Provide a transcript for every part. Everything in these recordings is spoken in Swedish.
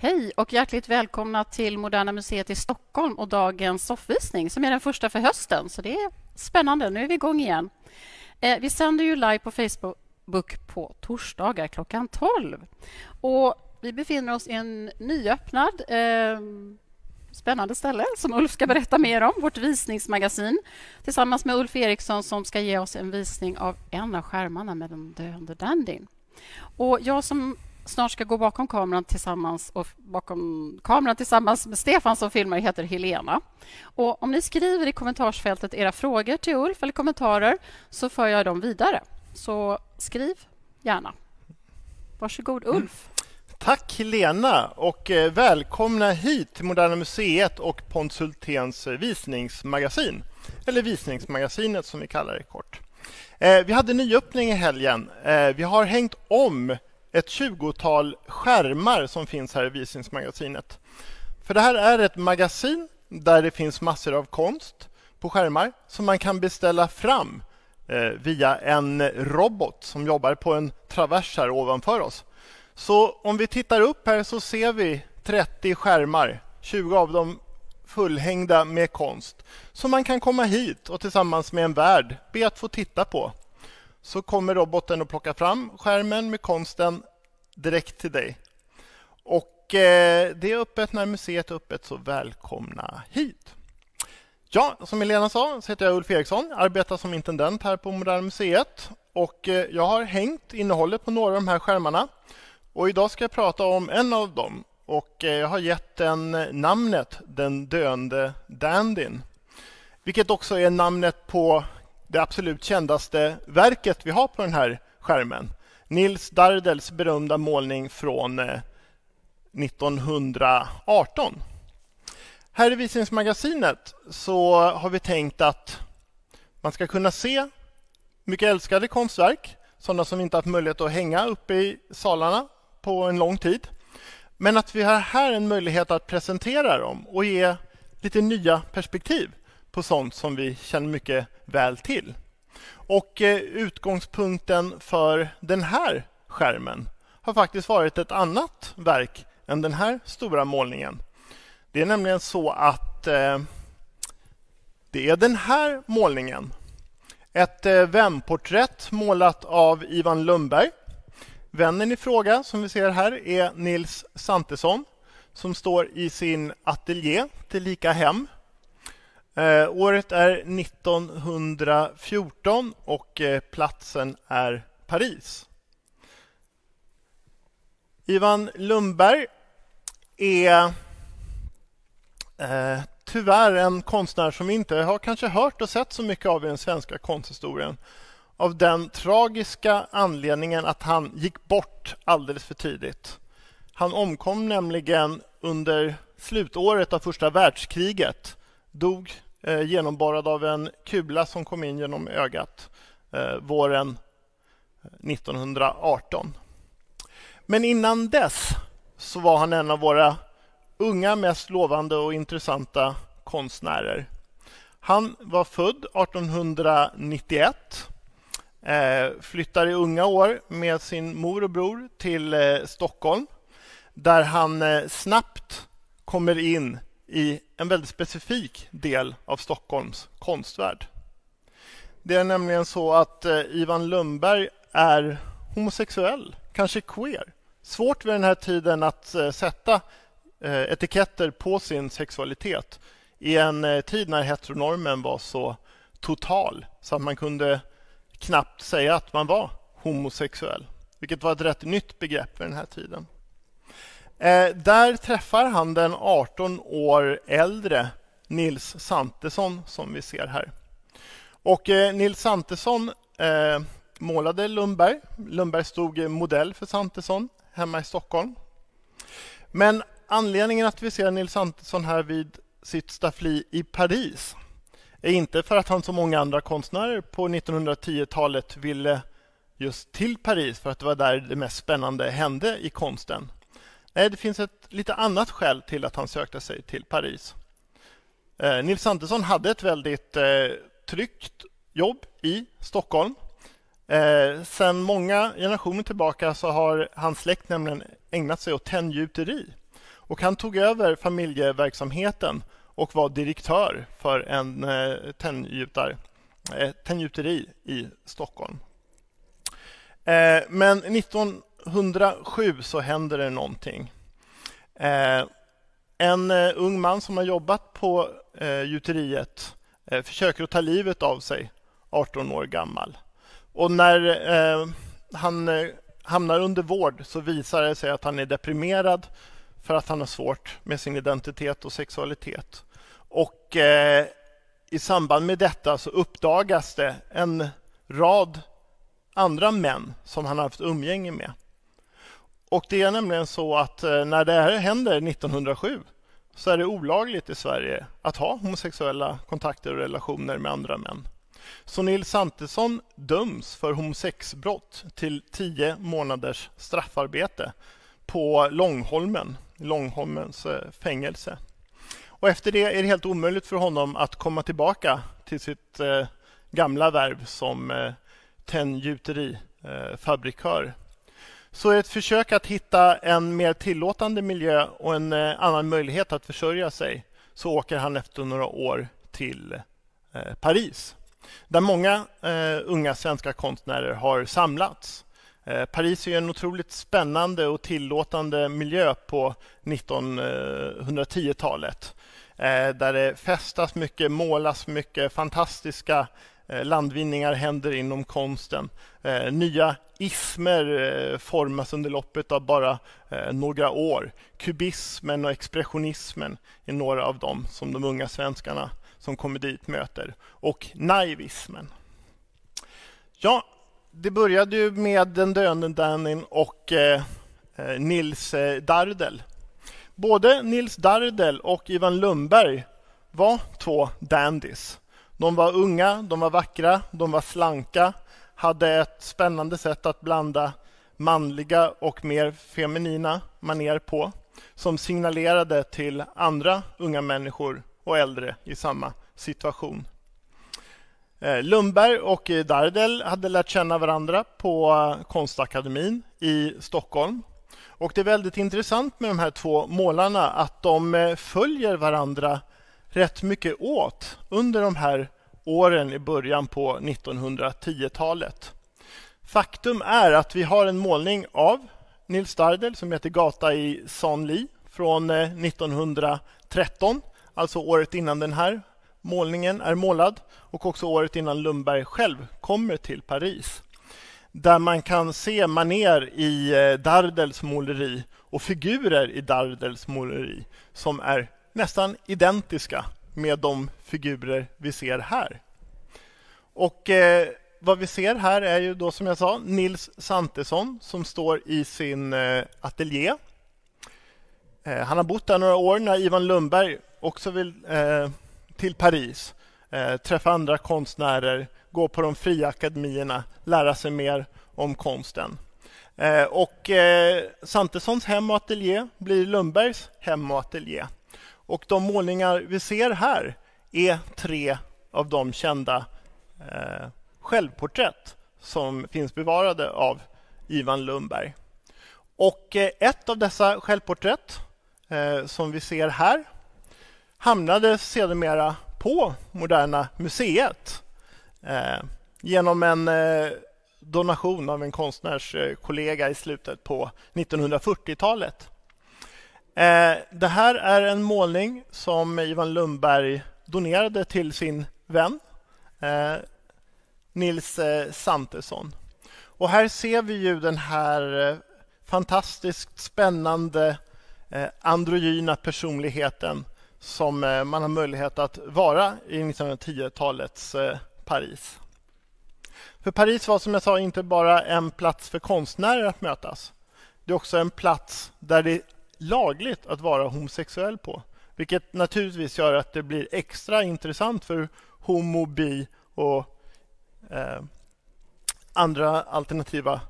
Hej och hjärtligt välkomna till Moderna Museet i Stockholm och dagens soffvisning som är den första för hösten. Så det är spännande. Nu är vi igång igen. Eh, vi sänder ju live på Facebook på torsdagar klockan 12. Och vi befinner oss i en nyöppnad eh, spännande ställe som Ulf ska berätta mer om, vårt visningsmagasin tillsammans med Ulf Eriksson som ska ge oss en visning av en av skärmarna med den döende dandyn. Och jag som snart ska gå bakom kameran tillsammans och bakom kameran tillsammans med Stefan som filmar heter Helena. Och om ni skriver i kommentarsfältet era frågor till Ulf eller kommentarer så för jag dem vidare. Så skriv gärna. Varsågod mm. Ulf. Mm. Tack Helena och eh, välkomna hit till Moderna Museet och Pontus Hulténs eh, visningsmagasin. Eller visningsmagasinet som vi kallar det kort. Eh, vi hade nyöppning i helgen. vi har hängt om ett tjugotal skärmar som finns här i visningsmagasinet. För det här är ett magasin där det finns massor av konst på skärmar som man kan beställa fram eh, via en robot som jobbar på en travers här ovanför oss. Så om vi tittar upp här så ser vi 30 skärmar, 20 av dem fullhängda med konst, som man kan komma hit och tillsammans med en värd be att få titta på så kommer roboten att plocka fram skärmen med konsten direkt till dig. Och eh, det är öppet när museet är öppet, så välkomna hit! Ja, som Helena sa så heter jag Ulf Eriksson, arbetar som intendent här på Moderna Museet och eh, jag har hängt innehållet på några av de här skärmarna. Och idag ska jag prata om en av dem och eh, jag har gett den eh, namnet Den döende dandyn. Vilket också är namnet på det absolut kändaste verket vi har på den här skärmen. Nils Dardels berömda målning från 1918. Eh, här i visningsmagasinet så har vi tänkt att man ska kunna se mycket älskade konstverk, sådana som inte haft möjlighet att hänga uppe i salarna på en lång tid. Men att vi har här en möjlighet att presentera dem och ge lite nya perspektiv på sånt som vi känner mycket väl till. Och eh, utgångspunkten för den här skärmen har faktiskt varit ett annat verk än den här stora målningen. Det är nämligen så att eh, det är den här målningen. Ett eh, vänporträtt målat av Ivan Lundberg. Vännen i fråga som vi ser här är Nils Santesson som står i sin ateljé, tillika hem, Eh, året är 1914 och eh, platsen är Paris. Ivan Lundberg är eh, tyvärr en konstnär som vi inte har kanske hört och sett så mycket av i den svenska konsthistorien. Av den tragiska anledningen att han gick bort alldeles för tidigt. Han omkom nämligen under slutåret av första världskriget. Dog eh, genomborrad av en kula som kom in genom ögat eh, våren 1918. Eh, Men innan dess så var han en av våra unga, mest lovande och intressanta konstnärer. Han var född 1891 eh, flyttar i unga år med sin mor och bror till eh, Stockholm där han snabbt kommer in i en väldigt specifik del av Stockholms konstvärld. Det är nämligen så att eh, Ivan Lundberg är homosexuell, kanske queer. Svårt vid den här tiden att eh, sätta eh, etiketter på sin sexualitet i en tid när heteronormen var så total så att man kunde knappt säga att man var homosexuell, vilket var ett rätt nytt begrepp vid den här tiden. Eh, där träffar han den 18 år äldre Nils Santesson som vi ser här. Och eh, Nils Santesson eh, målade Lundberg. Lundberg stod modell för Santesson hemma i Stockholm. Men anledningen att vi ser Nils Santesson här vid sitt staffli i Paris är inte för att han som många andra konstnärer på 1910-talet ville just till Paris för att det var där det mest spännande hände i konsten. Nej, det finns ett lite annat skäl till att han sökte sig till Paris. Eh, Nils Andersson hade ett väldigt eh, tryggt jobb i Stockholm. Eh, sen många generationer tillbaka så har hans släkt nämligen ägnat sig åt tenngjuteri. Och han tog över familjeverksamheten och var direktör för en eh, tenngjutar, eh, tenngjuteri i Stockholm. Eh, men 19 1907 så händer det någonting. Eh, en eh, ung man som har jobbat på eh, gjuteriet försöker att ta livet av sig, 18 år gammal. Och när han hamnar under vård så visar det sig att han är deprimerad för att han har svårt med sin identitet och sexualitet. Och eh, i samband med detta så uppdagas det en rad andra män som han har haft umgänge med. Och det är nämligen så att eh, när det här händer 1907 så är det olagligt i Sverige att ha homosexuella kontakter och relationer med andra män. Så Nils Santesson döms för homosexbrott till tio månaders straffarbete på Långholmen, Långholmens eh, fängelse. Och efter det är det helt omöjligt för honom att komma tillbaka till sitt eh, gamla värv som tenngjuterifabrikör fabrikör. Så ett försök att hitta en mer tillåtande miljö och en eh, annan möjlighet att försörja sig så åker han efter några år till eh, Paris där många eh, unga svenska konstnärer har samlats. Paris är en otroligt spännande och tillåtande miljö på 1910-talet där det festas mycket, målas mycket, fantastiska Eh, landvinningar händer inom konsten. Eh, nya ismer eh, formas under loppet av bara några år. Kubismen och expressionismen är några av dem som de unga svenskarna som kommer dit möter. Och naivismen. Ja, det började ju med den döende Danin och Nils Dardel. Både Nils Dardel och Ivan Lundberg var två dandys. De var unga, de var vackra, de var slanka, hade ett spännande sätt att blanda manliga och mer feminina maner på som signalerade till andra unga människor och äldre i samma situation. Eh, Lundberg och Dardel hade lärt känna varandra på eh, Konstakademin i Stockholm. Och Det är väldigt intressant med de här två målarna att de eh, följer varandra rätt mycket åt under de här åren i början på 1910-talet. Faktum är att vi har en målning av Nils Dardel som heter Gata i Sanli från 1913, eh, alltså året innan den här målningen är målad och också året innan Lundberg själv kommer till Paris. Där man kan se maner i eh, Dardels måleri och figurer i Dardels måleri som är nästan identiska med de figurer vi ser här. Och eh, vad vi ser här är ju då som jag sa Nils Santesson som står i sin eh, ateljé. Eh, han har bott där några år när Ivan Lundberg också vill eh, till Paris. Eh, träffa andra konstnärer, gå på de fria akademierna, lära sig mer om konsten. Eh, och Santessons hem och ateljé blir Lundbergs hem och ateljé. Och de målningar vi ser här är tre av de kända eh, självporträtt som finns bevarade av Ivan Lundberg. Och eh, ett av dessa självporträtt, eh, som vi ser här, hamnade sedermera på Moderna Museet eh, genom en eh, donation av en konstnärskollega eh, i slutet på 1940-talet. Eh, det här är en målning som Ivan Lundberg donerade till sin vän eh, Nils eh, Santesson. Och här ser vi ju den här fantastiskt spännande androgyna personligheten som man har möjlighet att vara i 1910-talets Paris. För Paris var som jag sa inte bara en plats för konstnärer att mötas. Det är också en plats där det lagligt att vara homosexuell på. Vilket naturligtvis gör att det blir extra intressant för homo, bi och eh, andra alternativa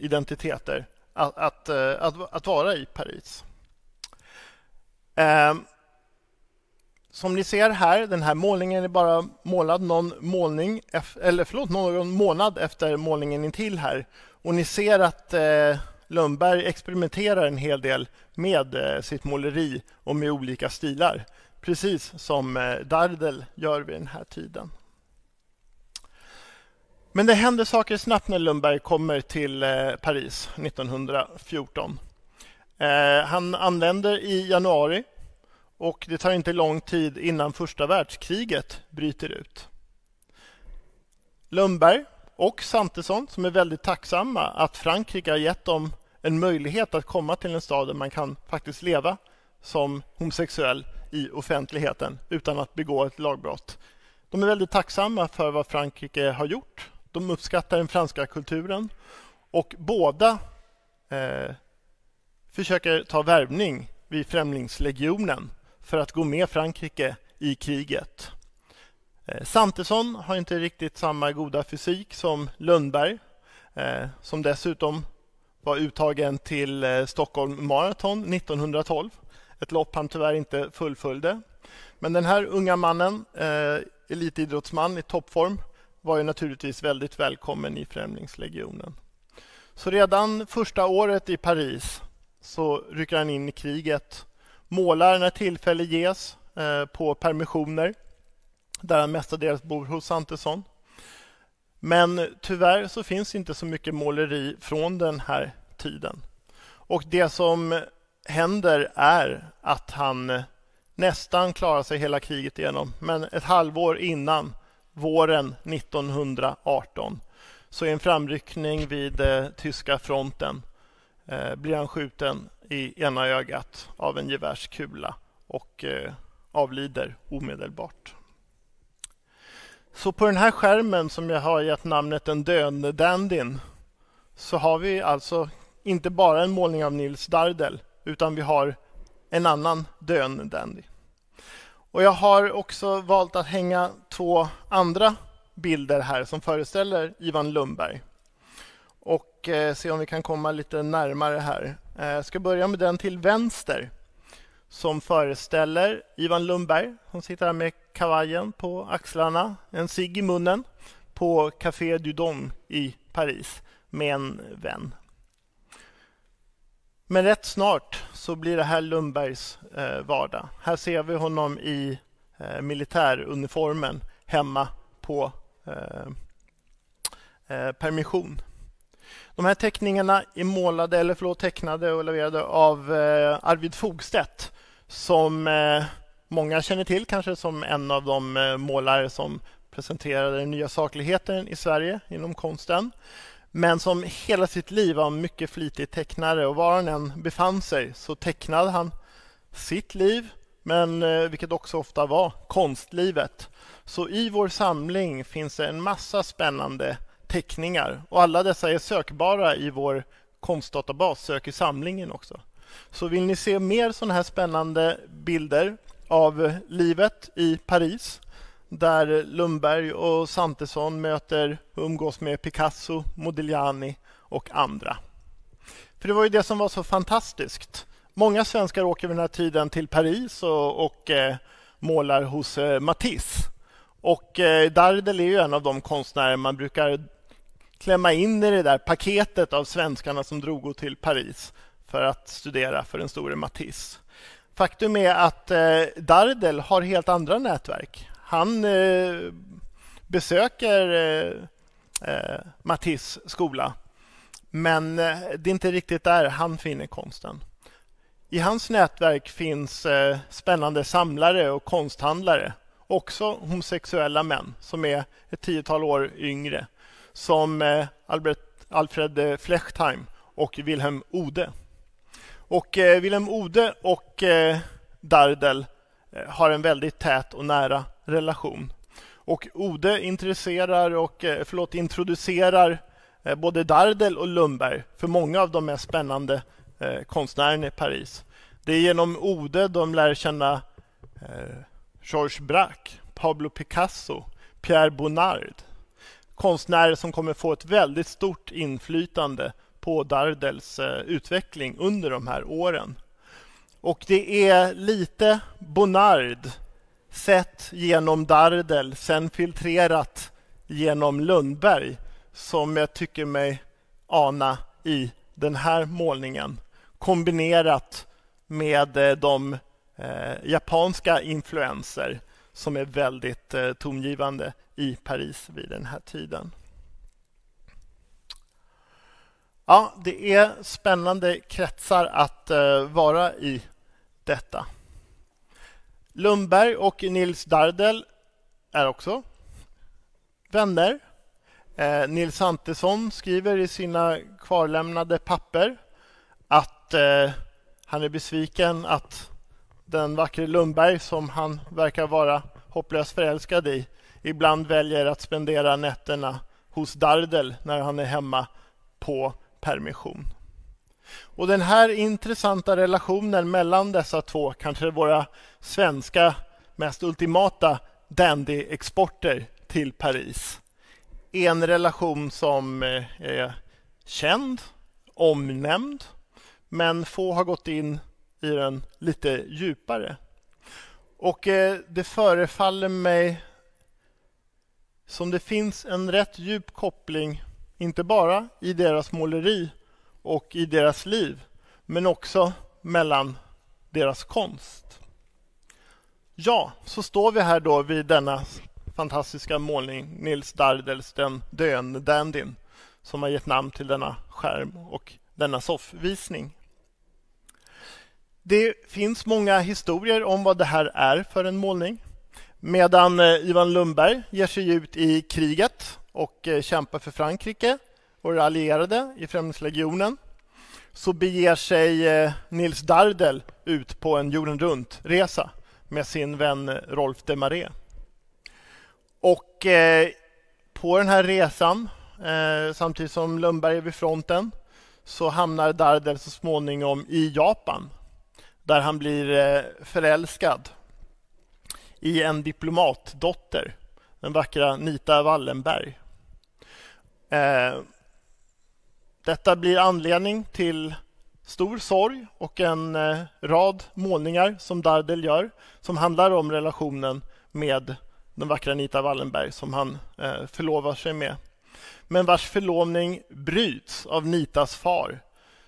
identiteter att, att, eh, att, att vara i Paris. Eh, som ni ser här, den här målningen är bara målad någon, målning, eller förlåt, någon månad efter målningen intill här. Och ni ser att eh, Lundberg experimenterar en hel del med eh, sitt måleri och med olika stilar. Precis som eh, Dardel gör vid den här tiden. Men det händer saker snabbt när Lundberg kommer till eh, Paris 1914. Han anländer i januari och det tar inte lång tid innan första världskriget bryter ut. Lundberg och Santesson som är väldigt tacksamma att Frankrike har gett dem en möjlighet att komma till en stad där man kan faktiskt leva som homosexuell i offentligheten utan att begå ett lagbrott. De är väldigt tacksamma för vad Frankrike har gjort. De uppskattar den franska kulturen och båda eh, försöker ta värvning vid Främlingslegionen för att gå med Frankrike i kriget. Eh, Santesson har inte riktigt samma goda fysik som Lundberg eh, som dessutom var uttagen till eh, Stockholm Marathon 1912. Ett lopp han tyvärr inte fullföljde. Men den här unga mannen, eh, elitidrottsman i toppform, var ju naturligtvis väldigt välkommen i Främlingslegionen. Så redan första året i Paris så rycker han in i kriget. Målar när tillfälle ges eh, på permissioner där han mestadels bor hos Antesson. Men tyvärr så finns inte så mycket måleri från den här tiden. Och det som händer är att han nästan klarar sig hela kriget igenom. Men ett halvår innan, våren 1918, så i en framryckning vid eh, tyska fronten eh, blir han skjuten i ena ögat av en gevärskula och eh, avlider omedelbart. Så på den här skärmen som jag har gett namnet Den döende dandyn så har vi alltså inte bara en målning av Nils Dardel utan vi har en annan döende dandy. Och jag har också valt att hänga två andra bilder här som föreställer Ivan Lundberg. Och eh, se om vi kan komma lite närmare här. Eh, jag eh, ska börja med den till vänster som föreställer Ivan Lundberg som sitter här med kavajen på axlarna, en cigg i munnen på Café du Dom i Paris med en vän. Men rätt snart så blir det här Lundbergs eh, vardag. Här ser vi honom i eh, militäruniformen hemma på eh, permission. De här teckningarna är målade, eller förlåt, tecknade och levererade av Arvid Fogstedt som eh, många känner till kanske som en av de eh, målare som presenterade den nya sakligheten i Sverige inom konsten. Men som hela sitt liv var mycket flitig tecknare och var han än befann sig så tecknade han sitt liv, men eh, vilket också ofta var konstlivet. Så i vår samling finns det en massa spännande teckningar och alla dessa är sökbara i vår konstdatabas Sök i samlingen också. Så vill ni se mer sådana här spännande bilder av livet i Paris där Lundberg och Santesson möter och umgås med Picasso, Modigliani och andra. För det var ju det som var så fantastiskt. Många svenskar åker vid den här tiden till Paris och, och eh, målar hos eh, Matisse. Och eh, Dardel är ju en av de konstnärer man brukar klämma in i det där paketet av svenskarna som drog till Paris för att studera för den store Matisse. Faktum är att eh, Dardel har helt andra nätverk. Han eh, besöker eh, eh Matisse skola, men eh, det är inte riktigt där han finner konsten. I hans nätverk finns eh, spännande samlare och konsthandlare, också homosexuella män som är ett tiotal år yngre, som Albert, Alfred Flechtheim och Wilhelm Ode. Och eh, Willem Ode och eh, Dardel eh, har en väldigt tät och nära relation. Och Ode intresserar och, eh, förlåt, introducerar eh, både Dardel och Lundberg för många av de mest spännande konstnärerna i Paris. Det är genom Ode de lär känna Georges Braque, Pablo Picasso, Pierre Bonnard. Konstnärer som kommer få ett väldigt stort inflytande på Dardels eh, utveckling under de här åren. Och det är lite Bonnard sett genom Dardel, sen filtrerat genom Lundberg som jag tycker mig ana i den här målningen kombinerat med eh, de eh, japanska influenser som är väldigt eh, tongivande i Paris vid den här tiden. Ja, det är spännande kretsar att eh, vara i detta. Lundberg och Nils Dardel är också vänner. Eh, Nils Antesson skriver i sina kvarlämnade papper att eh, han är besviken att den vackre Lundberg som han verkar vara hopplöst förälskad i ibland väljer att spendera nätterna hos Dardel när han är hemma på permission. Och den här intressanta relationen mellan dessa två, kanske våra svenska mest ultimata dandy-exporter till Paris. är En relation som eh, är känd, omnämnd, men få har gått in i den lite djupare. Och eh, det förefaller mig som det finns en rätt djup koppling inte bara i deras måleri och i deras liv, men också mellan deras konst. Ja, så står vi här då vid denna fantastiska målning, Nils Dardels Den döende dandyn, som har gett namn till denna skärm och denna soffvisning. Det finns många historier om vad det här är för en målning. Medan eh, Ivan Lundberg ger sig ut i kriget och eh, kämpar för Frankrike och är allierade i Främlingslegionen så beger sig eh, Nils Dardel ut på en jorden runt-resa med sin vän eh, Rolf de Maré. Och på den här resan, samtidigt som Lundberg är vid fronten, så hamnar Dardel så småningom i Japan där han blir förälskad i en diplomatdotter, den vackra Nita Wallenberg. Eh, detta blir anledning till stor sorg och en eh, rad målningar som Dardel gör som handlar om relationen med den vackra Anita Wallenberg som han eh, förlovar sig med. Men vars förlovning bryts av Nitas far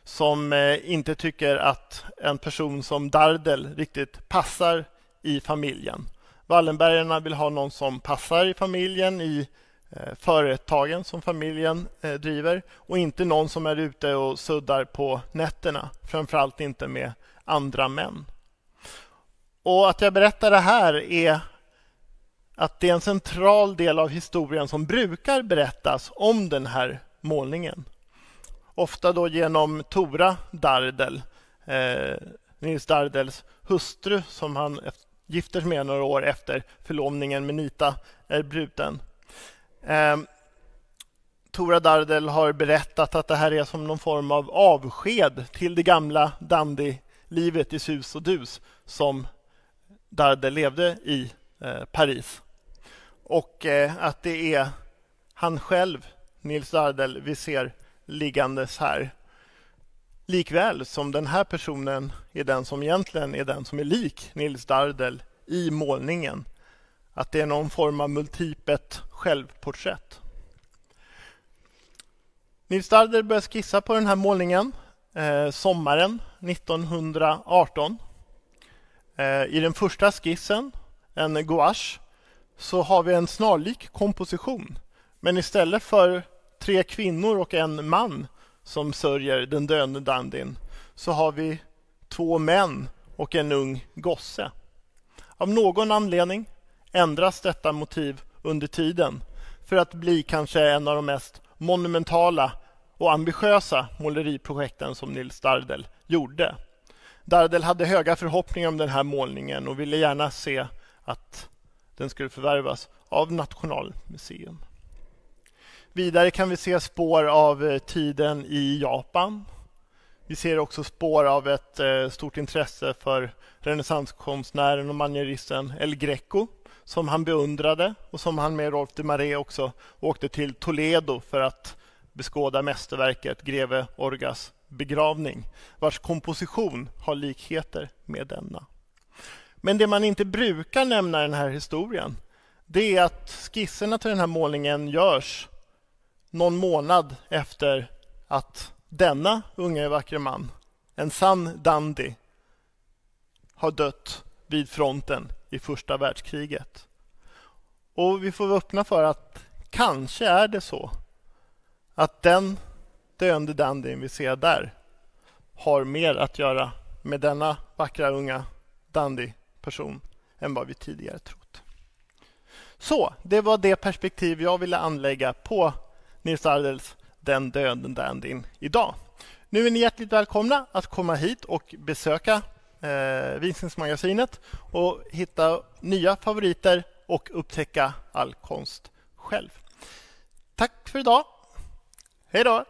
som inte tycker att en person som Dardel riktigt passar i familjen. Wallenbergarna vill ha någon som passar i familjen, i Eh, företagen som familjen eh, driver och inte någon som är ute och suddar på nätterna. Framförallt inte med andra män. Och Att jag berättar det här är att det är en central del av historien som brukar berättas om den här målningen. Ofta då genom Tora Dardel, eh, Nils Dardels hustru som han gifter sig med några år efter förlovningen med Nita är bruten. Eh, Tora Dardel har berättat att det här är som någon form av avsked till det gamla dandy-livet i sus och dus som Dardel levde i eh, Paris. Och eh, att det är han själv, Nils Dardel, vi ser liggandes här. Likväl som den här personen är den som egentligen är den som är lik Nils Dardel i målningen att det är någon form av multipet självporträtt. Nils Darder började skissa på den här målningen eh, sommaren 1918. Eh, I den första skissen, en gouache, så har vi en snarlik komposition. Men istället för tre kvinnor och en man som sörjer den döende Dandin så har vi två män och en ung gosse. Av någon anledning ändras detta motiv under tiden för att bli kanske en av de mest monumentala och ambitiösa måleriprojekten som Nils Dardel gjorde. Dardel hade höga förhoppningar om den här målningen och ville gärna se att den skulle förvärvas av Nationalmuseum. Vidare kan vi se spår av eh, tiden i Japan. Vi ser också spår av ett eh, stort intresse för renässanskonstnären och manieristen El Greco som han beundrade och som han med Rolf de Maré också åkte till Toledo för att beskåda mästerverket greve Orgas begravning vars komposition har likheter med denna. Men det man inte brukar nämna i den här historien det är att skisserna till den här målningen görs någon månad efter att denna unge vackre man, en sann dandy, har dött vid fronten i första världskriget. Och vi får vara öppna för att kanske är det så att den döende dandyn vi ser där har mer att göra med denna vackra unga dandy-person än vad vi tidigare trott. Så, det var det perspektiv jag ville anlägga på Nils Ardels Den döende dandyn idag. Nu är ni hjärtligt välkomna att komma hit och besöka eh, vinstens och hitta nya favoriter och upptäcka all konst själv. Tack för idag. Hej då!